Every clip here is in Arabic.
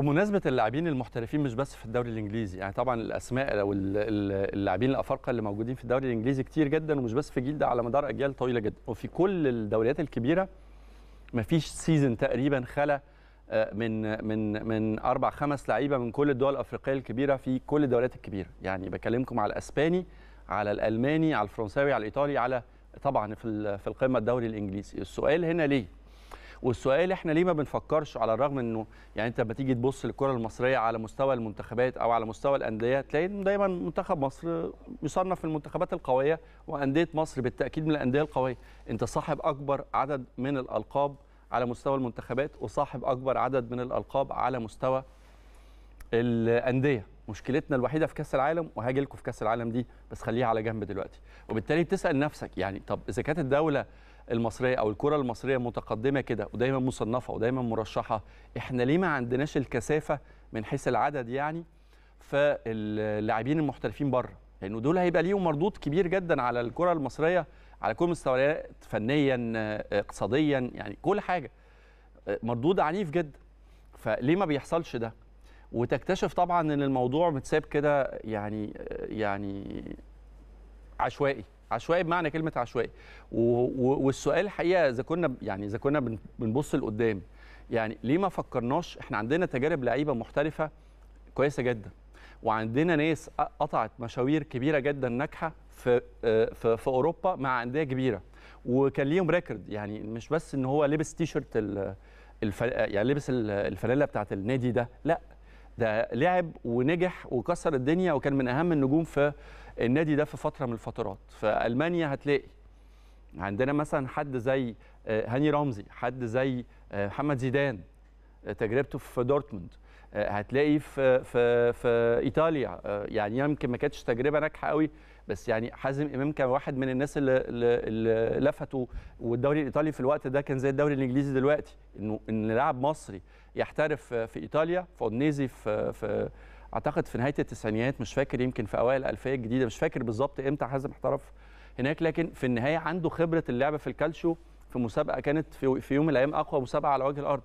بمناسبة اللاعبين المحترفين مش بس في الدوري الانجليزي يعني طبعا الاسماء او اللاعبين الافارقه اللي موجودين في الدوري الانجليزي كتير جدا ومش بس في جيل ده على مدار اجيال طويله جدا وفي كل الدوريات الكبيره مفيش سيزون تقريبا خلى آه، من من من اربع خمس لعيبه من كل الدول الافريقيه الكبيره في كل الدوريات الكبيره يعني بكلمكم على الاسباني على الالماني على الفرنساوي على الايطالي على طبعا في في القمه الدوري الانجليزي السؤال هنا ليه والسؤال احنا ليه ما بنفكرش على الرغم انه يعني انت لما تيجي تبص للكره المصريه على مستوى المنتخبات او على مستوى الانديه تلاقي دايما منتخب مصر يصنف في المنتخبات القويه وانديه مصر بالتاكيد من الانديه القويه انت صاحب اكبر عدد من الالقاب على مستوى المنتخبات وصاحب اكبر عدد من الالقاب على مستوى الانديه مشكلتنا الوحيده في كاس العالم وهاجي لكم في كاس العالم دي بس خليها على جنب دلوقتي وبالتالي بتسال نفسك يعني طب اذا كانت الدوله المصريه او الكره المصريه متقدمه كده ودايما مصنفه ودايما مرشحه احنا ليه ما عندناش الكثافه من حيث العدد يعني فاللاعبين المحترفين بره لانه دول هيبقى ليهم مردود كبير جدا على الكره المصريه على كل مستويات فنيا اقتصاديا يعني كل حاجه مردود عنيف جدا فليه ما بيحصلش ده وتكتشف طبعا ان الموضوع متساب كده يعني يعني عشوائي عشوائي بمعنى كلمه عشوائي والسؤال الحقيقه اذا كنا يعني اذا كنا بنبص لقدام يعني ليه ما فكرناش احنا عندنا تجارب لعيبه محترفه كويسه جدا وعندنا ناس قطعت مشاوير كبيره جدا ناجحه في آه، في, في اوروبا مع انديه كبيره وكان ليهم ريكورد يعني مش بس ان هو لبس تيشرت الفل... يعني لبس الفانيلا بتاعت النادي ده لا ده لعب ونجح وكسر الدنيا وكان من اهم النجوم في النادي ده في فتره من الفترات في المانيا هتلاقي عندنا مثلا حد زي آه، هاني رمزي حد زي آه، محمد زيدان آه، تجربته في دورتموند آه، هتلاقي في في في ايطاليا آه، يعني يمكن ما كانتش تجربه ناجحه قوي بس يعني حازم امام كان واحد من الناس اللي, اللي لفتوا والدوري الايطالي في الوقت ده كان زي الدوري الانجليزي دلوقتي انه ان لاعب مصري يحترف في ايطاليا في اودنيزي في, في اعتقد في نهايه التسعينيات مش فاكر يمكن في اوائل الالفيه الجديده مش فاكر بالظبط امتى حازم احترف هناك لكن في النهايه عنده خبره اللعب في الكالشيو في مسابقه كانت في يوم من الايام اقوى مسابقه على وجه الارض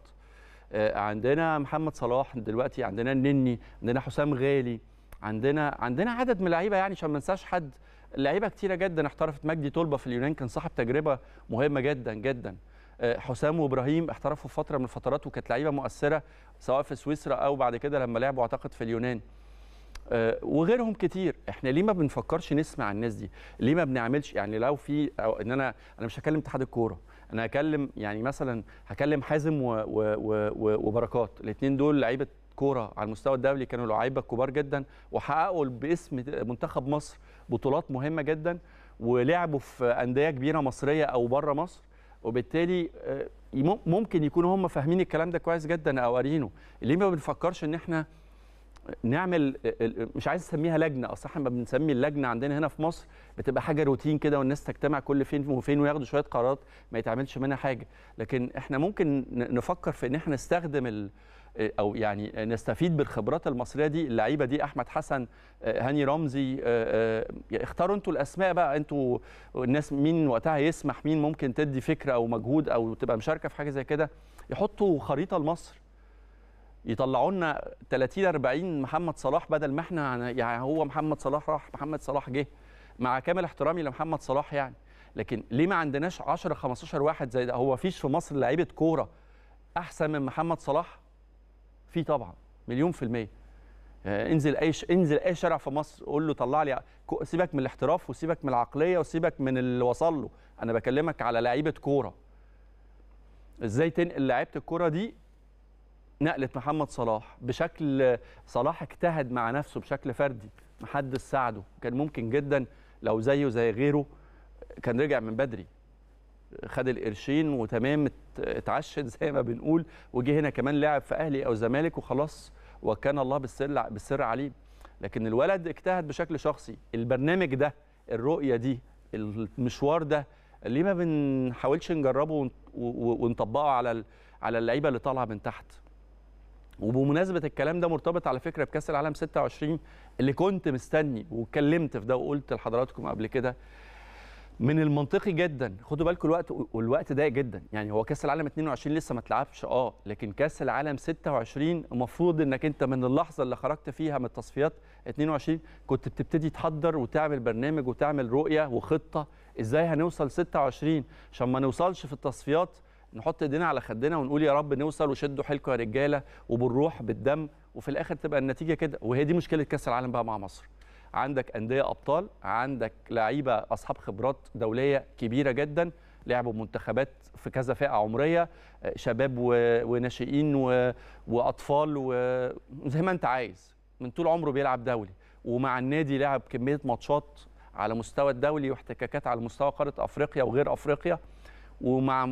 آه، عندنا محمد صلاح دلوقتي عندنا النني عندنا حسام غالي عندنا عندنا عدد من اللعيبه يعني عشان ما ننساش حد لعيبه كتيره جدا احترفت مجدي طلبه في اليونان كان صاحب تجربه مهمه جدا جدا آه، حسام وابراهيم احترفوا في فتره من الفترات وكانت لعيبه مؤثره سواء في سويسرا او بعد كده لما لعبوا اعتقد في اليونان آه، وغيرهم كتير احنا ليه ما بنفكرش نسمع الناس دي ليه ما بنعملش يعني لو في أو ان انا انا مش هكلم اتحاد الكوره انا هكلم يعني مثلا هكلم حازم وبركات الاثنين دول لعيبه كوره على المستوى الدولي كانوا لعيبه كبار جدا وحققوا باسم منتخب مصر بطولات مهمه جدا ولعبوا في انديه كبيره مصريه او بره مصر وبالتالي آه، ممكن يكونوا هم فاهمين الكلام ده كويس جدا او قارينه ليه ما بنفكرش ان احنا نعمل مش عايز اسميها لجنه اصل احنا بنسمي اللجنه عندنا هنا في مصر بتبقى حاجه روتين كده والناس تجتمع كل فين وفين وياخدوا شويه قرارات ما يتعملش منها حاجه لكن احنا ممكن نفكر في ان احنا نستخدم ال آه، او يعني نستفيد بالخبرات المصريه دي اللعيبه دي احمد حسن آه، هاني رمزي آه، اختاروا انتوا الاسماء بقى انتوا الناس مين وقتها يسمح مين ممكن تدي فكره او مجهود او تبقى مشاركه في حاجه زي كده يحطوا خريطه لمصر يطلعوا لنا 30 40 محمد صلاح بدل ما احنا يعني-, يعني هو محمد صلاح راح محمد صلاح جه مع كامل احترامي لمحمد صلاح يعني لكن ليه ما عندناش 10 15 واحد زي ده هو فيش في مصر لعيبه كوره احسن من محمد صلاح في طبعا مليون في الميه آه، انزل اي ش... انزل اي شارع في مصر قول له طلع لي سيبك من الاحتراف وسيبك من العقليه وسيبك من اللي وصل له انا بكلمك على لعيبه كوره ازاي تنقل لعيبه الكوره دي نقله محمد صلاح بشكل صلاح اجتهد مع نفسه بشكل فردي محدش ساعده كان ممكن جدا لو زيه زي غيره كان رجع من بدري خد القرشين وتمام اتعشت زي ما بنقول وجه هنا كمان لاعب في اهلي او زمالك وخلاص وكان الله بالسر بالسر عليه لكن الولد اجتهد بشكل شخصي البرنامج ده الرؤيه دي المشوار ده ليه ما بنحاولش نجربه ونطبقه على على اللعيبه اللي طالعه من تحت وبمناسبه الكلام ده مرتبط على فكره بكاس العالم 26 اللي كنت مستني واتكلمت في ده وقلت لحضراتكم قبل كده من المنطقي جدا خدوا بالكم الوقت والوقت ضيق جدا يعني هو كاس العالم 22 لسه ما اتلعبش اه لكن كاس العالم 26 المفروض انك انت من اللحظه اللي خرجت فيها من التصفيات 22 كنت بتبتدي تحضر وتعمل برنامج وتعمل رؤيه وخطه ازاي هنوصل 26 عشان ما نوصلش في التصفيات نحط ايدينا على خدنا ونقول يا رب نوصل وشدوا حيلكم يا رجاله وبالروح بالدم وفي الاخر تبقى النتيجه كده وهي دي مشكله كاس العالم بقى مع مصر عندك انديه ابطال عندك لعيبه اصحاب خبرات دوليه كبيره جدا لعبوا منتخبات في كذا فئه عمريه شباب وناشئين واطفال وزي ما انت عايز من طول عمره بيلعب دولي ومع النادي لعب كميه ماتشات على مستوى الدولي واحتكاكات على مستوى قاره افريقيا وغير افريقيا ومع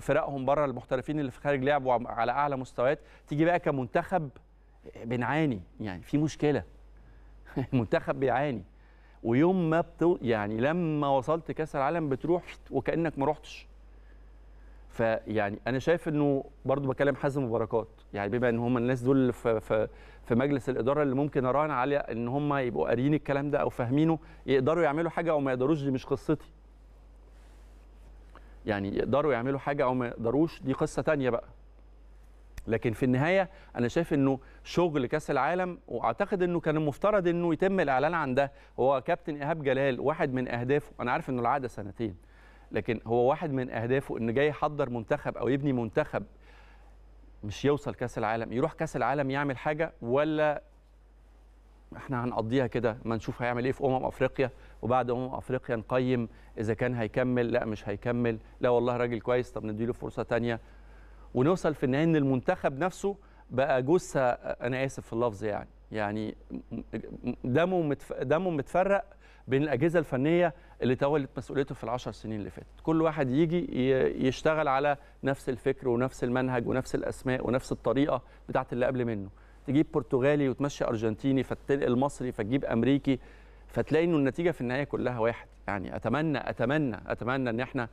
فرقهم بره المحترفين اللي في خارج لعبوا على اعلى مستويات تيجي بقى كمنتخب بنعاني يعني في مشكله المنتخب بيعاني ويوم ما بتو يعني لما وصلت كاس العالم بتروح وكانك ما رحتش فيعني انا شايف انه برضو بكلم حازم وبركات يعني بما ان هم الناس دول في, في, في مجلس الاداره اللي ممكن اراهن عليها ان هم يبقوا قاريين الكلام ده او فاهمينه يقدروا يعملوا حاجه او ما يقدروش دي مش قصتي يعني يقدروا يعملوا حاجه او ما يقدروش دي قصه ثانيه بقى لكن في النهايه انا شايف انه شغل كاس العالم واعتقد انه كان المفترض انه يتم الاعلان عن ده هو كابتن ايهاب جلال واحد من اهدافه انا عارف انه العاده سنتين لكن هو واحد من اهدافه انه جاي يحضر منتخب او يبني منتخب مش يوصل كاس العالم يروح كاس العالم يعمل حاجه ولا احنا هنقضيها كده ما نشوف هيعمل ايه في امم افريقيا وبعد امم افريقيا نقيم اذا كان هيكمل لا مش هيكمل لا والله راجل كويس طب نديله فرصه ثانيه ونوصل في النهايه ان المنتخب نفسه بقى جثه انا اسف في اللفظ يعني يعني دمه متف... دمه متفرق بين الاجهزه الفنيه اللي تولت مسؤوليته في العشر سنين اللي فاتت كل واحد يجي يشتغل على نفس الفكر ونفس المنهج ونفس الاسماء ونفس الطريقه بتاعت اللي قبل منه تجيب برتغالي وتمشي ارجنتيني فتنقل مصري فتجيب امريكي فتلاقي انه النتيجه في النهايه كلها واحد يعني اتمنى اتمنى اتمنى ان احنا